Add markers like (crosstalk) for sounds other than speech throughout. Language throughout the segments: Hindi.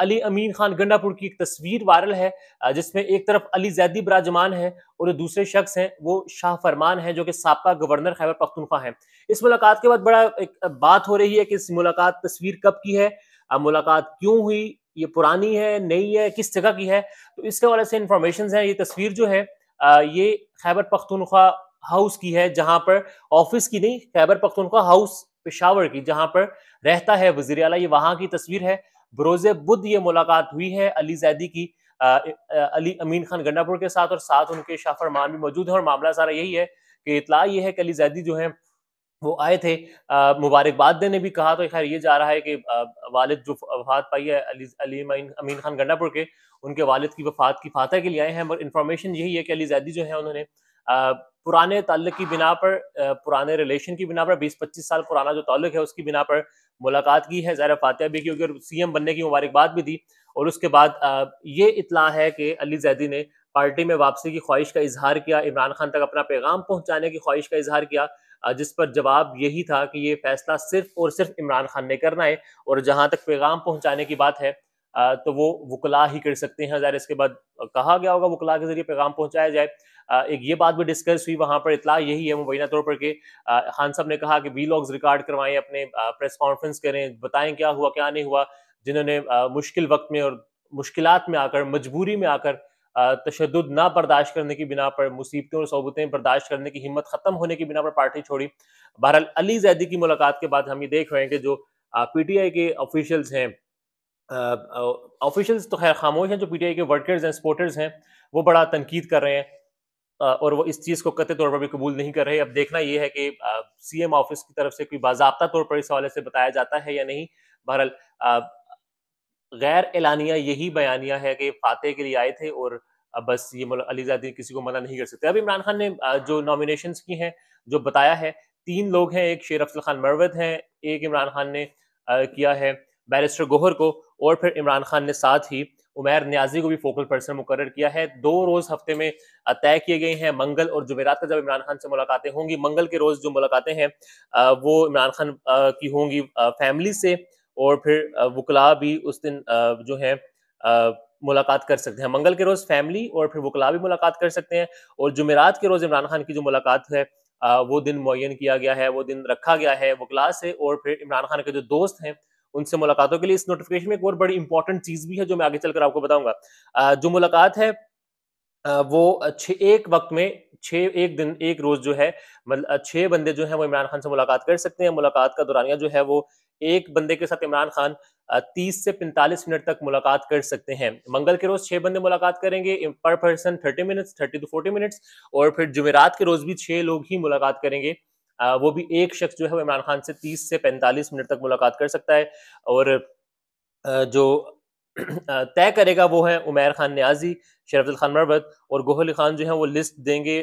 अली अमीन खान गंडापुर की एक तस्वीर वायरल है जिसमें एक तरफ अली जैदी बराजमान है और जो दूसरे शख्स हैं वो शाह फरमान हैं जो कि सबका गवर्नर खैबर पख्तनख्वा हैं इस मुलाकात के बाद बड़ा एक बात हो रही है कि इस मुलाकात तस्वीर कब की है मुलाकात क्यों हुई ये पुरानी है नई है किस जगह की है तो इसके वाले से इंफॉर्मेशन है ये तस्वीर जो है ये खैबर पख्तनख्वा हाउस की है जहां पर ऑफिस की नहीं खैबर पख्तनख्वा हाउस पेशावर की जहां पर रहता है वजीर अला ये वहां की तस्वीर है बरोज बुद्ध ये मुलाकात हुई है अली जैदी की आ, आ, अली अमीन खान गंडापुर के साथ और साथ उनके शाफरमान भी मौजूद है और मामला सारा यही है कि इतला ये है कि अली जैदी जो है वो आए थे मुबारकबाद देने भी कहा तो खैर ये जा रहा है कि वालिद जो वफात पाई है अली अली अमीन खान गंडापुर के उनके वालिद की वफात की फातह के लिए आए हैं और इन्फॉर्मेशन यही है कि अली जैदी जो है उन्होंने पुराने ताल्लुक की बिना पर पुराने रिलेशन की बिना पर 20-25 साल पुराना जो ताल्लुक है उसकी बिना पर मुलाकात की है जहरा फातह भी की क्योंकि सीएम बनने की मुबारकबाद भी दी और उसके बाद ये इतला है कि अली जैदी ने पार्टी में वापसी की ख्वाहिश का इजहार किया इमरान खान तक अपना पैगाम पहुंचाने की ख्वाहिश का इजहार किया जिस पर जवाब यही था कि ये फैसला सिर्फ और सिर्फ इमरान खान ने करना है और जहां तक पैगाम पहुंचाने की बात है तो वो वकला ही कर सकते हैं ज़ाहिर इसके बाद कहा गया होगा वकला के जरिए पैगाम पहुंचाया जाए एक ये बात भी डिस्कस हुई वहाँ पर इतला यही है मुबैना तौर पर कि खान साहब ने कहा कि वी लॉग्स रिकॉर्ड करवाएं अपने प्रेस कॉन्फ्रेंस करें बताएं क्या हुआ क्या नहीं हुआ जिन्होंने मुश्किल वक्त में और मुश्किल में आकर मजबूरी में आकर तशद ना बर्दाश्त करने की बिना पर मुसीबतें और सबूतें बर्दाश्त करने की हिम्मत ख़त्म होने की बिना पर पार्टी छोड़ी बहरहाल अली जैदी की मुलाकात के बाद हम ये देख रहे हैं कि जो पीटीआई के ऑफिशियल्स हैं ऑफिशल्स तो खैर खामोश हैं जो पीटीआई के वर्कर्स हैं सपोर्टर्स हैं वो बड़ा तनकीद कर रहे हैं और वो इस चीज़ को कत तौर पर भी कबूल नहीं कर रहे अब देखना यह है कि सीएम ऑफिस की तरफ से कोई बाबा तौर पर इस हवाले से बताया जाता है या नहीं बहरहाल गैर एलानिया यही बयानिया है कि फातेह के लिए आए थे और बस ये अलीजादी किसी को मना नहीं कर सकते अब इमरान खान ने जो नॉमिनेशन की हैं जो बताया है तीन लोग हैं एक शेर अफसल खान मरवत हैं एक इमरान खान ने किया है बैरिस्टर गोहर को और फिर इमरान खान ने साथ ही उमैर न्याजी को भी फोकल पर्सन मुकर किया है दो रोज हफ्ते में तय किए गए हैं मंगल और जुमेरात का जब इमरान खान से मुलाकातें होंगी मंगल के रोज जो मुलाकातें हैं वो इमरान खान की होंगी फैमिली से और फिर वकला भी उस दिन जो है मुलाकात कर सकते हैं मंगल के रोज फैमिली और फिर वकला भी मुलाकात कर सकते हैं और जुमेरात के रोज इमरान खान की जो मुलाकात है वो दिन मुन किया गया है वो दिन रखा गया है वकला से और फिर इमरान खान के जो दोस्त हैं उनसे मुलाकातों के लिए इस नोटिफिकेशन में एक और बड़ी इंपॉर्टेंट चीज भी है जो मैं आगे चलकर आपको बताऊंगा जो मुलाकात है वो छः एक वक्त में छः एक दिन एक रोज जो है मतलब छह बंदे जो है वो इमरान खान से मुलाकात कर सकते हैं मुलाकात का दौरानिया जो है वो एक बंदे के साथ इमरान खान 30 से 45 मिनट तक मुलाकात कर सकते हैं मंगल के रोज छह बंदे मुलाकात करेंगे पर पर्सन 30 मिनट्स 30 टू 40 मिनट्स और फिर जुमेरात के रोज भी छह लोग ही मुलाकात करेंगे वो भी एक शख्स जो है वो इमरान खान से तीस से पैंतालीस मिनट तक मुलाकात कर सकता है और जो (clears throat) तय करेगा वो है उमेर खान न्याजी शरफत खान मरबत और गोहर अली खान जो है वो लिस्ट देंगे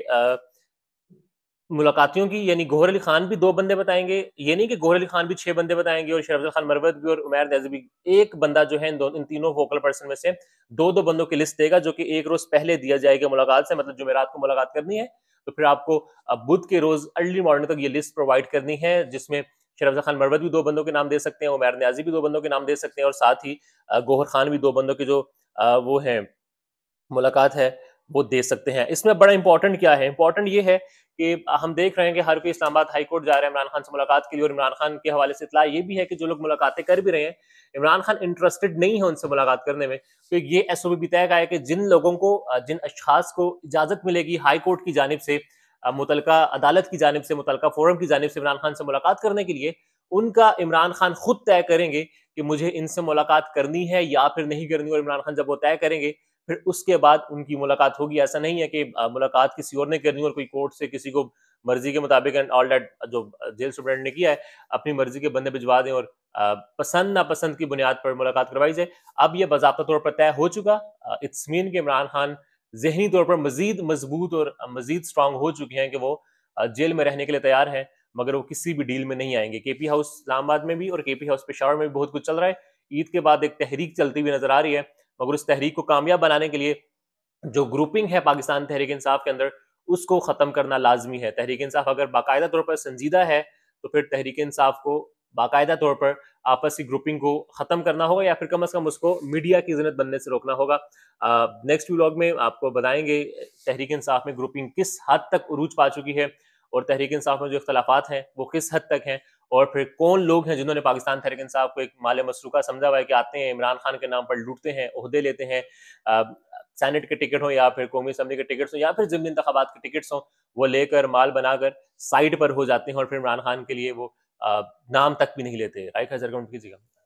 मुलाकातियों की यानी गोहर अली खान भी दो बंदे बताएंगे ये नहीं कि गोहर अली खान भी छह बंदे बताएंगे और शरफत खान मरवत भी और उमैर न्याजी भी एक बंदा जो है इन दोनों इन तीनों वोकल पर्सन में से दो दो बंदों की लिस्ट देगा जो कि एक रोज पहले दिया जाएगा मुलाकात से मतलब जुमेरात को मुलाकात करनी है तो फिर आपको बुध के रोज अर्ली मॉर्निंग तक ये लिस्ट प्रोवाइड करनी है जिसमें शरफजा खान मरवत भी दो बंदों के नाम दे सकते हैं उमैर न्याजी भी दो बंदों के नाम दे सकते हैं और साथ ही गोहर खान भी दो बंदों के जो वो हैं मुलाकात है वो दे सकते हैं इसमें बड़ा इंपॉर्टेंट क्या है इंपॉर्टेंट ये है कि हम देख रहे हैं कि हर कोई इस्लामाबाद हाईकोर्ट जा रहे हैं इमरान खान से मुलाकात के लिए और इमरान खान के हवाले से इतला ये भी है कि जो लोग मुलाकातें कर भी रहे हैं इमरान खान इंटरेस्टेड नहीं है उनसे मुलाकात करने में तो ये एस ओ भी तय का है कि जिन लोगों को जिन अशास को इजाज़त मिलेगी हाईकोर्ट की जानब से मुतल अदालत की जानब से मुतल फोरम की जानब से इमरान खान से मुलाकात करने के लिए उनका इमरान खान खुद तय करेंगे कि मुझे इनसे मुलाकात करनी है या फिर नहीं करनी और इमरान खान जब वो तय करेंगे फिर उसके बाद उनकी मुलाकात होगी ऐसा नहीं है कि मुलाकात किसी और ने करनी और कोई कोर्ट से किसी को मर्जी के मुताबिक एंड ऑल डेट जो जेल स्टूडेंट ने किया है अपनी मर्जी के बंदे भिजवा दें और पसंद नापसंद की बुनियाद पर मुलाकात करवाई जाए अब यह बाबा तौर पर तय हो चुका इट्स मीन के इमरान खान जहनी तौर पर मजीद मजबूत और मजीद स्ट्रांग हो चुके हैं कि वो जेल में रहने के लिए तैयार हैं मगर वो किसी भी डील में नहीं आएंगे केपी हाउस इस्लामाबाद में भी और केपी हाउस पेशावर में भी बहुत कुछ चल रहा है ईद के बाद एक तहरीक चलती हुई नजर आ रही है मगर उस तहरीक को कामयाब बनाने के लिए जो ग्रुपिंग है पाकिस्तान तहरीक इंसाफ के अंदर उसको ख़त्म करना लाजमी है तहरीक इंसाफ अगर बाकायदा तौर पर संजीदा है तो फिर तहरीक इंसाफ को बाकायदा तौर पर आपसी ग्रुपिंग को ख़त्म करना होगा या फिर कम अज़ कम उसको मीडिया की जनत बनने से रोकना होगा नेक्स्ट व्लॉग में आपको बताएंगे तहरीक इंसाफ में ग्रुपिंग किस हद तक उरूज पा चुकी है और तहरीक इंसाफ में जो इख्तलाफा हैं वो किस हद तक हैं और फिर कौन लोग हैं जिन्होंने पाकिस्तान तहरीक इंसाफ को एक माल मसरूका समझा हुआ है कि आते हैं इमरान खान के नाम पर लूटते हैं अहदे लेते हैं सैनेट के टिकट हों या फिर कौमी असम्बली के टिकट्स हों या फिर जमीन इंतबात के टिकट्स हों वो लेकर माल बनाकर साइड पर हो जाते हैं और फिर इमरान खान के लिए वो नाम तक भी नहीं लेते राइट हजर जरगम जी